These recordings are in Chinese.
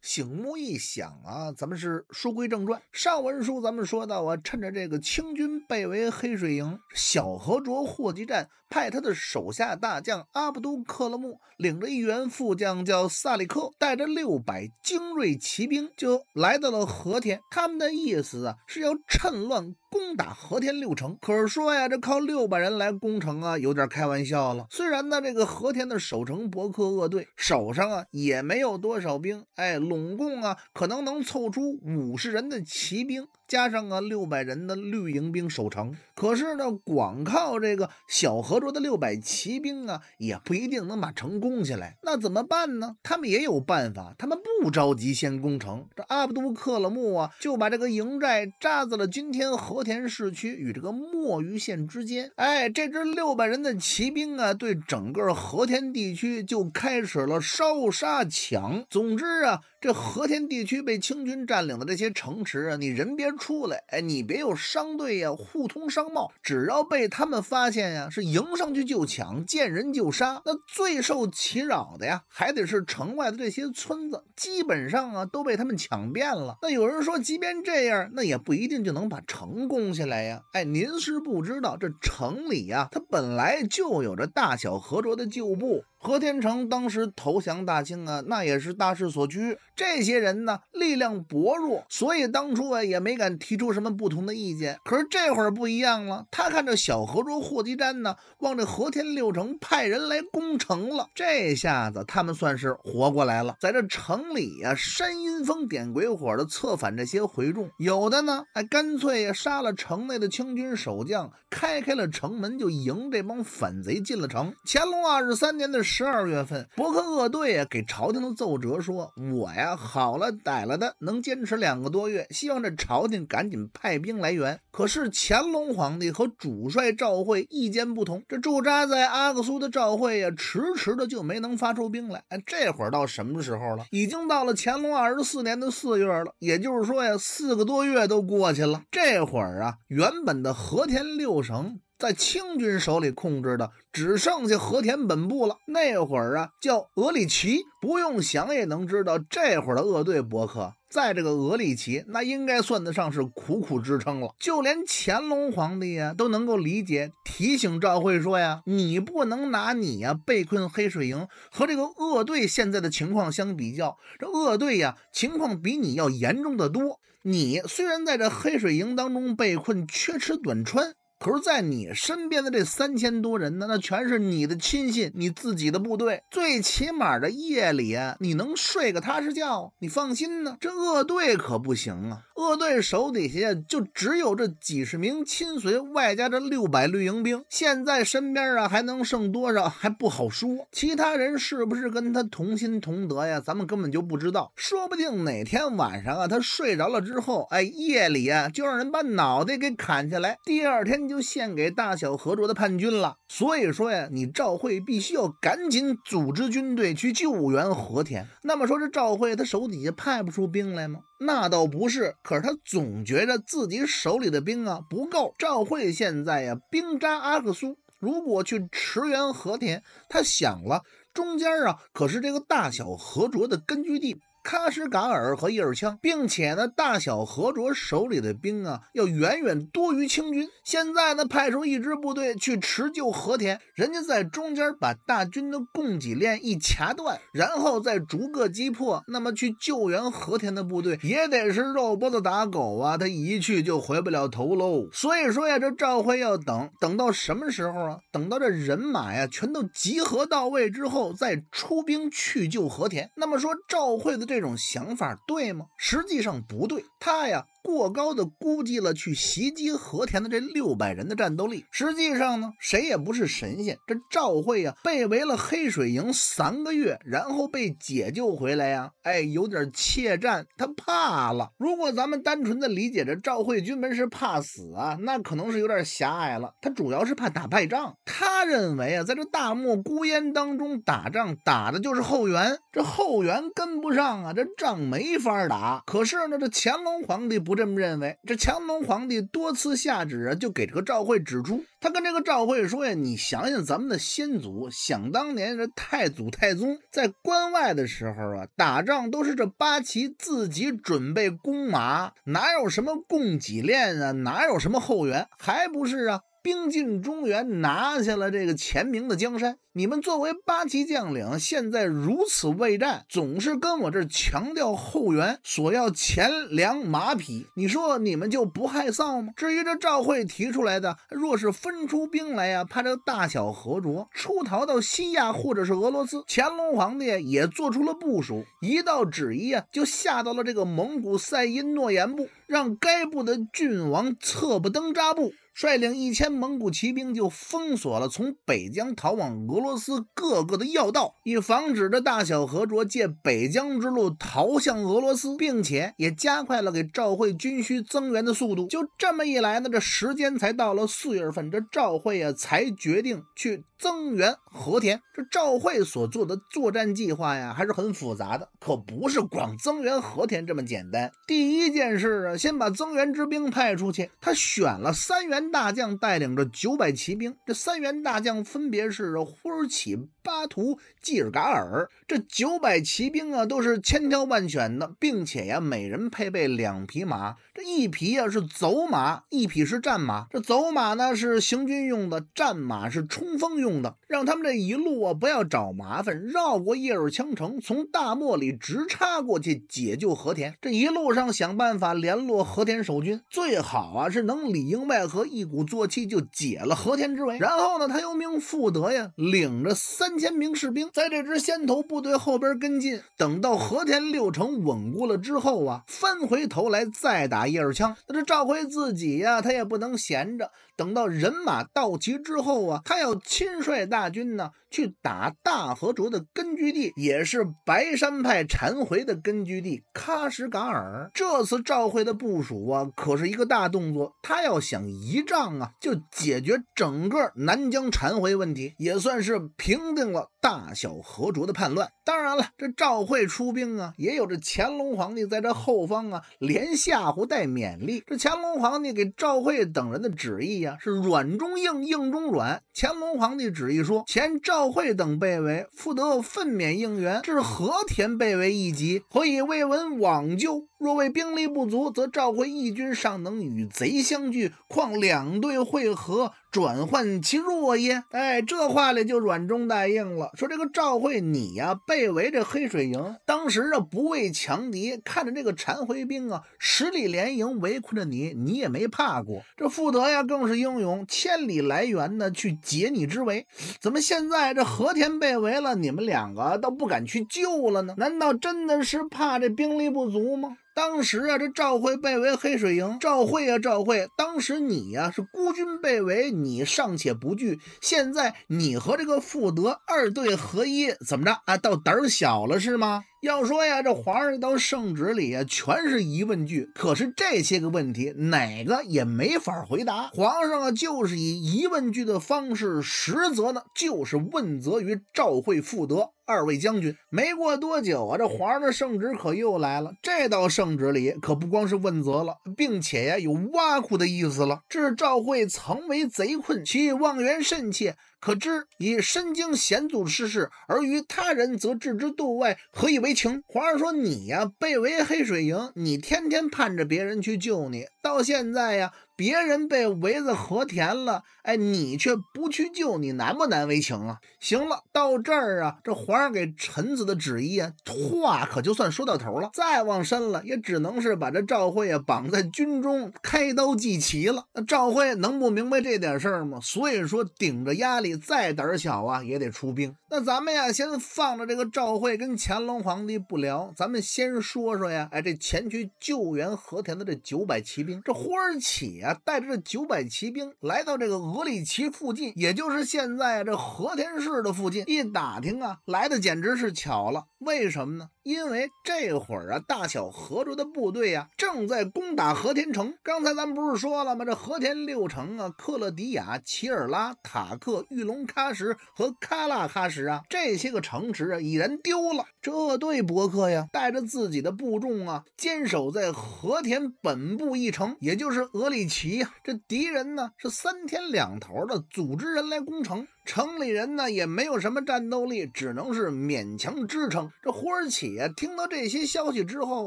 醒目一想啊，咱们是书归正传。上文书咱们说到啊，趁着这个清军被围黑水营，小河卓霍吉站派他的手下大将阿卜都克勒木，领着一员副将叫萨里克，带着六百精锐骑兵就来到了和田。他们的意思啊，是要趁乱。攻打和田六城，可是说呀，这靠六百人来攻城啊，有点开玩笑了。虽然呢，这个和田的守城伯克鄂队手上啊也没有多少兵，哎，拢共啊可能能凑出五十人的骑兵。加上啊六百人的绿营兵守城，可是呢，光靠这个小河州的六百骑兵啊，也不一定能把城攻下来。那怎么办呢？他们也有办法，他们不着急先攻城，这阿卜杜克勒木啊，就把这个营寨扎在了今天和田市区与这个墨玉县之间。哎，这支六百人的骑兵啊，对整个和田地区就开始了烧杀抢。总之啊。这和田地区被清军占领的这些城池啊，你人别出来，哎，你别有商队呀，互通商贸，只要被他们发现呀，是迎上去就抢，见人就杀。那最受其扰的呀，还得是城外的这些村子，基本上啊都被他们抢遍了。那有人说，即便这样，那也不一定就能把城攻下来呀。哎，您是不知道，这城里呀，它本来就有着大小合着的旧部。和天成当时投降大清啊，那也是大势所趋。这些人呢，力量薄弱，所以当初啊也没敢提出什么不同的意见。可是这会儿不一样了，他看这小河州霍集占呢，望着和田六城派人来攻城了。这下子他们算是活过来了。在这城里呀，煽阴风点鬼火的策反这些回众，有的呢还干脆呀杀了城内的清军守将，开开了城门就迎这帮反贼进了城。乾隆二十三年的。十二月份，博克恶队啊给朝廷的奏折说：“我呀好了歹了的，能坚持两个多月，希望这朝廷赶紧派兵来援。”可是乾隆皇帝和主帅赵惠意见不同，这驻扎在阿克苏的赵惠呀，迟迟的就没能发出兵来。哎，这会儿到什么时候了？已经到了乾隆二十四年的四月了，也就是说呀，四个多月都过去了。这会儿啊，原本的和田六省。在清军手里控制的只剩下和田本部了。那会儿啊，叫额里奇，不用想也能知道，这会儿的鄂队伯克在这个额里奇，那应该算得上是苦苦支撑了。就连乾隆皇帝呀，都能够理解，提醒赵惠说呀：“你不能拿你啊被困黑水营和这个鄂队现在的情况相比较，这鄂队呀情况比你要严重的多。你虽然在这黑水营当中被困，缺吃短穿。”可是，在你身边的这三千多人呢，那全是你的亲信，你自己的部队。最起码的夜里，你能睡个踏实觉。你放心呢，这恶队可不行啊。恶队手底下就只有这几十名亲随，外加这六百绿营兵。现在身边啊，还能剩多少，还不好说。其他人是不是跟他同心同德呀？咱们根本就不知道。说不定哪天晚上啊，他睡着了之后，哎，夜里啊，就让人把脑袋给砍下来。第二天。就献给大小和卓的叛军了，所以说呀，你赵惠必须要赶紧组织军队去救援和田。那么说，这赵惠他手底下派不出兵来吗？那倒不是，可是他总觉着自己手里的兵啊不够。赵惠现在呀，兵扎阿克苏，如果去驰援和田，他想了，中间啊，可是这个大小和卓的根据地。喀什噶尔和叶尔羌，并且呢，大小和卓手里的兵啊，要远远多于清军。现在呢，派出一支部队去持救和田，人家在中间把大军的供给链一掐断，然后再逐个击破。那么去救援和田的部队也得是肉包子打狗啊，他一去就回不了头喽。所以说呀，这赵辉要等等到什么时候啊？等到这人马呀全都集合到位之后，再出兵去救和田。那么说赵惠的。这种想法对吗？实际上不对，他呀。过高的估计了去袭击和田的这六百人的战斗力。实际上呢，谁也不是神仙。这赵惠呀，被围了黑水营三个月，然后被解救回来呀，哎，有点怯战，他怕了。如果咱们单纯的理解这赵惠军门是怕死啊，那可能是有点狭隘了。他主要是怕打败仗。他认为啊，在这大漠孤烟当中打仗，打的就是后援。这后援跟不上啊，这仗没法打。可是呢，这乾隆皇帝不。这么认为，这乾隆皇帝多次下旨啊，就给这个赵惠指出。他跟这个赵惠说呀：“你想想咱们的先祖，想当年这太祖太宗在关外的时候啊，打仗都是这八旗自己准备弓马，哪有什么供给链啊，哪有什么后援，还不是啊？”兵进中原，拿下了这个前明的江山。你们作为八旗将领，现在如此畏战，总是跟我这儿强调后援，索要钱粮马匹。你说你们就不害臊吗？至于这赵惠提出来的，若是分出兵来呀，怕这大小和着出逃到西亚或者是俄罗斯，乾隆皇帝也做出了部署，一道旨意啊，就下到了这个蒙古赛因诺言部，让该部的郡王策不登扎布。率领一千蒙古骑兵，就封锁了从北疆逃往俄罗斯各个的要道，以防止这大小和卓借北疆之路逃向俄罗斯，并且也加快了给赵惠军需增援的速度。就这么一来呢，这时间才到了四月份，这赵惠啊才决定去增援和田。这赵惠所做的作战计划呀，还是很复杂的，可不是光增援和田这么简单。第一件事啊，先把增援之兵派出去，他选了三员。大将带领着九百骑兵，这三员大将分别是呼尔起、巴图、吉尔嘎尔这九百骑兵啊，都是千挑万选的，并且呀，每人配备两匹马，这一匹呀是走马，一匹是战马。这走马呢是行军用的，战马是冲锋用的。让他们这一路啊不要找麻烦，绕过叶尔羌城，从大漠里直插过去解救和田。这一路上想办法联络和田守军，最好啊是能里应外合，一鼓作气就解了和田之围。然后呢，他又命富德呀领着三。千名士兵在这支先头部队后边跟进，等到和田六城稳固了之后啊，翻回头来再打一二枪。那这赵辉自己呀，他也不能闲着。等到人马到齐之后啊，他要亲率大军呢，去打大和卓的根据地，也是白山派禅回的根据地喀什噶尔。这次赵惠的部署啊，可是一个大动作。他要想一仗啊，就解决整个南疆禅回问题，也算是平定了大小和卓的叛乱。当然了，这赵惠出兵啊，也有这乾隆皇帝在这后方啊，连吓唬带勉励。这乾隆皇帝给赵惠等人的旨意呀。是软中硬，硬中软。乾隆皇帝旨意说：“前赵惠等被围，复得奋勉应援，至和田被围一级，何以未闻往救？”若为兵力不足，则赵回义军尚能与贼相聚，况两队会合，转换其弱也。哎，这话里就软中带硬了。说这个赵惠，你呀被围这黑水营，当时啊不畏强敌，看着这个残回兵啊，十里连营围困着你，你也没怕过。这富德呀更是英勇，千里来援呢，去解你之围。怎么现在这和田被围了，你们两个倒不敢去救了呢？难道真的是怕这兵力不足吗？当时啊，这赵慧被围黑水营，赵慧啊，赵慧，当时你呀是孤军被围，你尚且不惧，现在你和这个富德二队合一，怎么着啊？到胆儿小了是吗？要说呀，这皇上道圣旨里啊，全是疑问句。可是这些个问题，哪个也没法回答。皇上啊，就是以疑问句的方式，实则呢，就是问责于赵惠、傅德二位将军。没过多久啊，这皇上的圣旨可又来了。这道圣旨里可不光是问责了，并且呀，有挖苦的意思了。致赵惠曾为贼困，其望援甚切。可知以身经险阻之事，而于他人则置之度外，何以为情？皇上说：“你呀，被围黑水营，你天天盼着别人去救你，到现在呀。”别人被围在和田了，哎，你却不去救，你难不难为情啊？行了，到这儿啊，这皇上给臣子的旨意啊，话可就算说到头了。再往深了，也只能是把这赵辉啊绑在军中开刀祭旗了。那赵辉能不明白这点事儿吗？所以说，顶着压力再胆小啊，也得出兵。那咱们呀，先放着这个赵辉跟乾隆皇帝不聊，咱们先说说呀，哎，这前去救援和田的这九百骑兵，这忽尔起呀。啊，带着这九百骑兵来到这个额里奇附近，也就是现在这和田市的附近。一打听啊，来的简直是巧了。为什么呢？因为这会儿啊，大小和州的部队啊，正在攻打和田城。刚才咱不是说了吗？这和田六城啊，克勒迪亚、齐尔拉、塔克、玉龙喀什和喀拉喀什啊，这些个城池啊，已然丢了。这对伯克呀，带着自己的部众啊，坚守在和田本部一城，也就是额里奇。其呀，这敌人呢是三天两头的组织人来攻城。城里人呢也没有什么战斗力，只能是勉强支撑。这胡尔乞呀，听到这些消息之后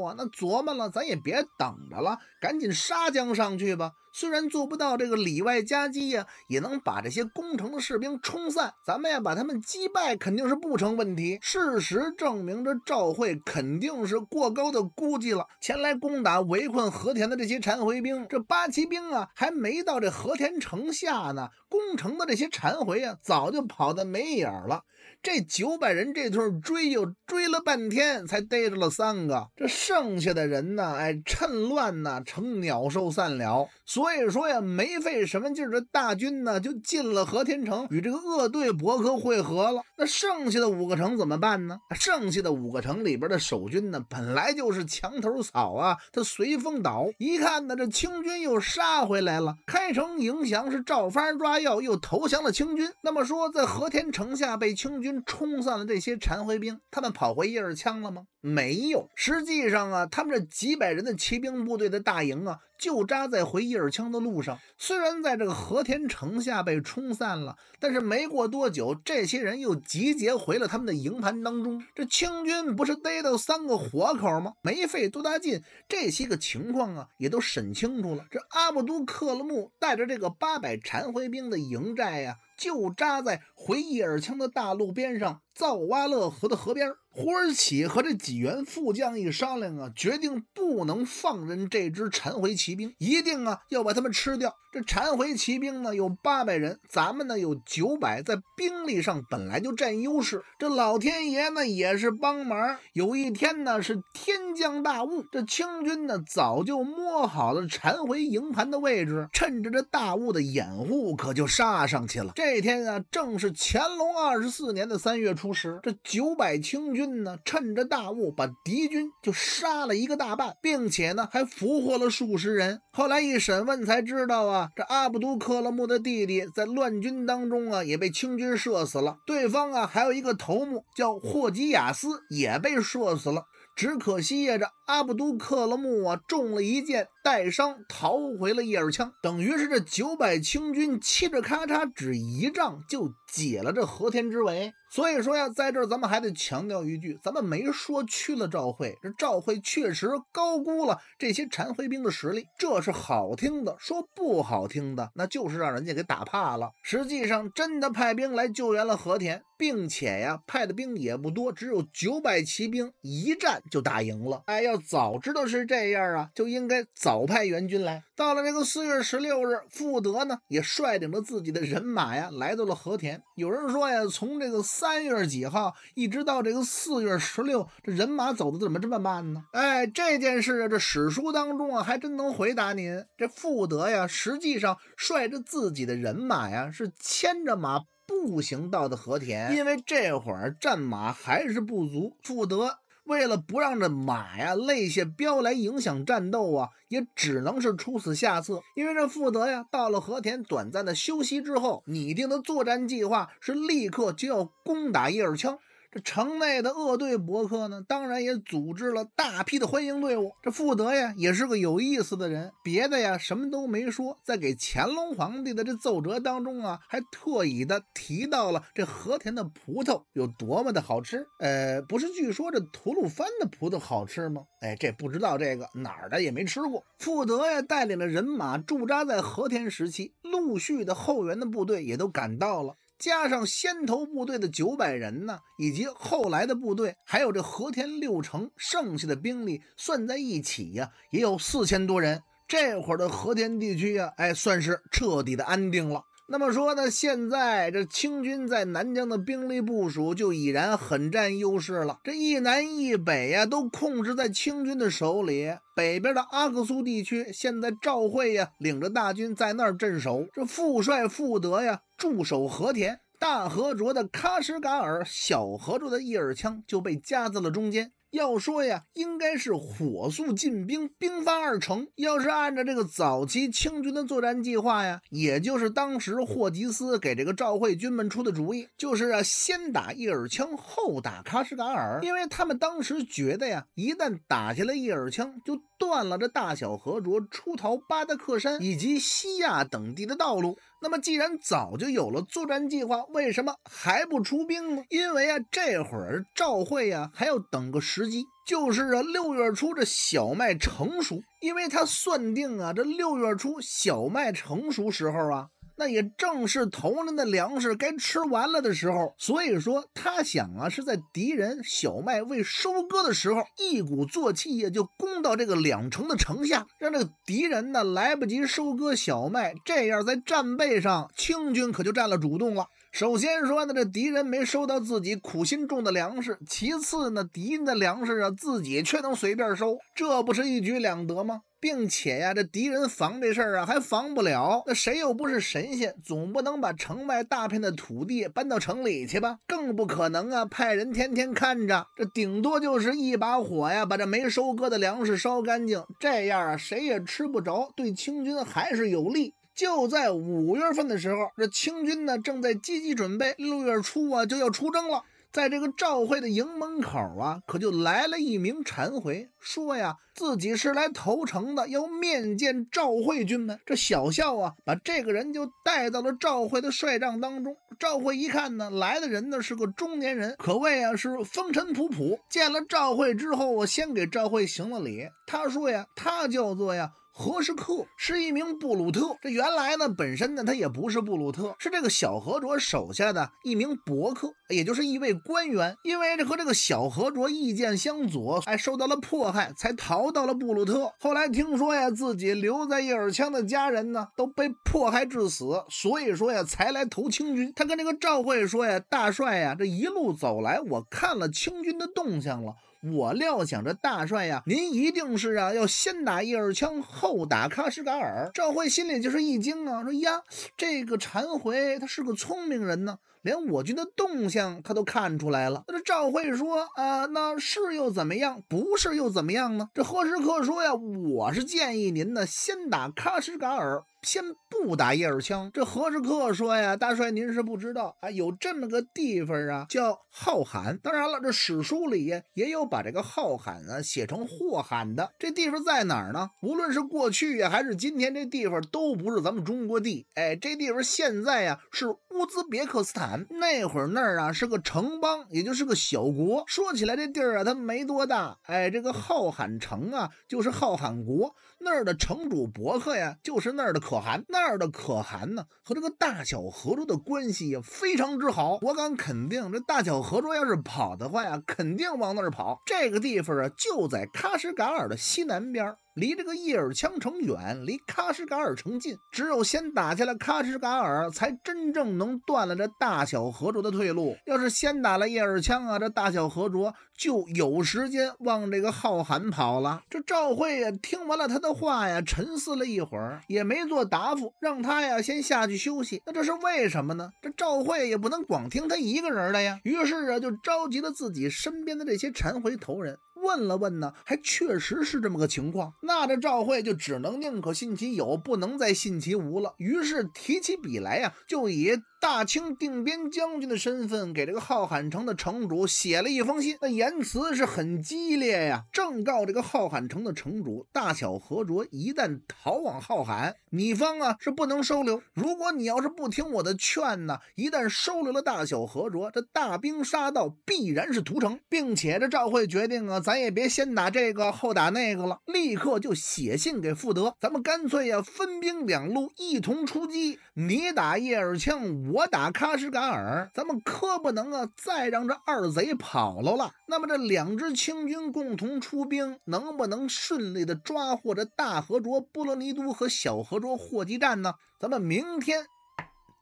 啊，那琢磨了，咱也别等着了，赶紧杀将上去吧。虽然做不到这个里外夹击呀，也能把这些攻城的士兵冲散，咱们呀，把他们击败，肯定是不成问题。事实证明，这赵惠肯定是过高的估计了。前来攻打围困和田的这些残回兵，这八旗兵啊，还没到这和田城下呢，攻城的这些残回啊，早。早就跑得没影了。这九百人这通追，又追了半天，才逮住了三个。这剩下的人呢？哎，趁乱呢，成鸟兽散了。所以说呀，没费什么劲儿的大军呢，就进了和田城，与这个鄂队博克会合了。那剩下的五个城怎么办呢？剩下的五个城里边的守军呢，本来就是墙头草啊，他随风倒。一看呢，这清军又杀回来了，开城迎降是照方抓药，又投降了清军。那么说，在和田城下被清军冲散了这些残灰兵，他们跑回叶儿羌了吗？没有。实际上啊，他们这几百人的骑兵部队的大营啊，就扎在回叶。儿。耳枪的路上，虽然在这个和田城下被冲散了，但是没过多久，这些人又集结回了他们的营盘当中。这清军不是逮到三个活口吗？没费多大劲，这些个情况啊也都审清楚了。这阿卜都克勒木带着这个八百残回兵的营寨呀。就扎在回义尔羌的大路边上，造洼勒河的河边。胡尔起和这几员副将一商量啊，决定不能放任这支缠回骑兵，一定啊要把他们吃掉。这缠回骑兵呢有八百人，咱们呢有九百，在兵力上本来就占优势。这老天爷呢也是帮忙。有一天呢是天降大雾，这清军呢早就摸好了缠回营盘的位置，趁着这大雾的掩护，可就杀上去了。这。这天啊，正是乾隆二十四年的三月初十。这九百清军呢，趁着大雾，把敌军就杀了一个大半，并且呢，还俘获了数十人。后来一审问才知道啊，这阿卜杜克勒木的弟弟在乱军当中啊，也被清军射死了。对方啊，还有一个头目叫霍吉亚斯，也被射死了。只可惜呀，这。阿不都克勒木啊，中了一箭，带伤逃回了叶尔羌，等于是这九百清军，七哩咔嚓，只一仗就解了这和田之围。所以说呀，在这儿咱们还得强调一句，咱们没说屈了赵惠，这赵惠确实高估了这些残回兵的实力，这是好听的；说不好听的，那就是让人家给打怕了。实际上真的派兵来救援了和田，并且呀，派的兵也不多，只有九百骑兵，一战就打赢了。哎，要。早知道是这样啊，就应该早派援军来。到了这个四月十六日，富德呢也率领着自己的人马呀，来到了和田。有人说呀，从这个三月几号一直到这个四月十六，这人马走的怎么这么慢呢？哎，这件事啊，这史书当中啊，还真能回答您。这富德呀，实际上率着自己的人马呀，是牵着马步行到的和田，因为这会儿战马还是不足。富德。为了不让这马呀累下膘来影响战斗啊，也只能是出此下策。因为这负责呀，到了和田短暂的休息之后，拟定的作战计划是立刻就要攻打叶尔羌。这城内的鄂队伯克呢，当然也组织了大批的欢迎队伍。这富德呀，也是个有意思的人，别的呀什么都没说，在给乾隆皇帝的这奏折当中啊，还特意的提到了这和田的葡萄有多么的好吃。呃，不是，据说这吐鲁番的葡萄好吃吗？哎，这不知道这个哪儿的也没吃过。富德呀，带领了人马驻扎在和田时期，陆续的后援的部队也都赶到了。加上先头部队的九百人呢，以及后来的部队，还有这和田六城剩下的兵力算在一起呀，也有四千多人。这会儿的和田地区呀，哎，算是彻底的安定了。那么说呢，现在这清军在南疆的兵力部署就已然很占优势了。这一南一北呀，都控制在清军的手里。北边的阿克苏地区，现在赵会呀领着大军在那儿镇守；这副帅富德呀驻守和田。大和卓的喀什噶尔，小和卓的一尔羌就被夹在了中间。要说呀，应该是火速进兵，兵发二城。要是按照这个早期清军的作战计划呀，也就是当时霍吉斯给这个赵惠军们出的主意，就是啊，先打伊尔羌，后打喀什噶尔。因为他们当时觉得呀，一旦打下来一尔羌，就断了这大小和卓出逃巴达克山以及西亚等地的道路。那么，既然早就有了作战计划，为什么还不出兵呢？因为啊，这会儿赵惠呀还要等个时机，就是啊，六月初这小麦成熟，因为他算定啊，这六月初小麦成熟时候啊。那也正是头人的粮食该吃完了的时候，所以说他想啊，是在敌人小麦未收割的时候，一鼓作气呀，就攻到这个两城的城下，让这个敌人呢来不及收割小麦，这样在战备上，清军可就占了主动了。首先说呢，这敌人没收到自己苦心种的粮食；其次呢，敌人的粮食啊，自己却能随便收，这不是一举两得吗？并且呀，这敌人防这事儿啊，还防不了。那谁又不是神仙？总不能把城外大片的土地搬到城里去吧？更不可能啊，派人天天看着。这顶多就是一把火呀，把这没收割的粮食烧干净，这样啊，谁也吃不着，对清军还是有利。就在五月份的时候，这清军呢正在积极准备，六月初啊就要出征了。在这个赵慧的营门口啊，可就来了一名禅回，说呀自己是来投诚的，要面见赵慧军们。这小校啊，把这个人就带到了赵慧的帅帐当中。赵慧一看呢，来的人呢是个中年人，可谓啊是风尘仆仆。见了赵慧之后，我先给赵慧行了礼，他说呀，他叫做呀。何士克是一名布鲁特，这原来呢本身呢他也不是布鲁特，是这个小何卓手下的一名伯克，也就是一位官员，因为这和这个小何卓意见相左，还受到了迫害，才逃到了布鲁特。后来听说呀，自己留在叶尔羌的家人呢都被迫害致死，所以说呀才来投清军。他跟这个赵慧说呀：“大帅呀，这一路走来，我看了清军的动向了。”我料想着大帅呀，您一定是啊，要先打一二枪，后打喀什噶尔。赵慧心里就是一惊啊，说呀，这个禅回他是个聪明人呢。连我军的动向他都看出来了。那这赵惠说：“啊，那是又怎么样？不是又怎么样呢？”这何什克说呀：“我是建议您呢，先打喀什噶尔，先不打叶尔羌。”这何什克说呀：“大帅，您是不知道啊，有这么个地方啊，叫浩罕。当然了，这史书里呀，也有把这个浩罕啊写成霍罕的。这地方在哪儿呢？无论是过去呀，还是今天，这地方都不是咱们中国地。哎，这地方现在呀是。”乌兹别克斯坦那会儿那儿啊是个城邦，也就是个小国。说起来这地儿啊它没多大，哎，这个浩罕城啊就是浩罕国那儿的城主伯克呀，就是那儿的可汗。那儿的可汗呢和这个大小河州的关系也非常之好。我敢肯定，这大小河州要是跑的话呀，肯定往那儿跑。这个地方啊就在喀什噶尔的西南边儿。离这个叶尔羌城远，离喀什噶尔城近。只有先打下了喀什噶尔，才真正能断了这大小和卓的退路。要是先打了叶尔羌啊，这大小和卓就有时间往这个浩罕跑了。这赵啊，听完了他的话呀，沉思了一会儿，也没做答复，让他呀先下去休息。那这是为什么呢？这赵慧也不能光听他一个人的呀。于是啊，就召集了自己身边的这些禅回头人。问了问呢，还确实是这么个情况，那这赵惠就只能宁可信其有，不能再信其无了。于是提起笔来呀，就以。大清定边将军的身份给这个浩罕城的城主写了一封信，那言辞是很激烈呀，正告这个浩罕城的城主，大小和卓一旦逃往浩罕，你方啊是不能收留。如果你要是不听我的劝呢，一旦收留了大小和卓，这大兵杀到必然是屠城。并且这赵惠决定啊，咱也别先打这个后打那个了，立刻就写信给傅德，咱们干脆呀分兵两路，一同出击，你打叶尔羌，我。我打喀什噶尔，咱们可不能啊再让这二贼跑了。那么这两支清军共同出兵，能不能顺利的抓获这大河卓、波罗尼都和小河卓霍吉站呢？咱们明天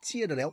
接着聊。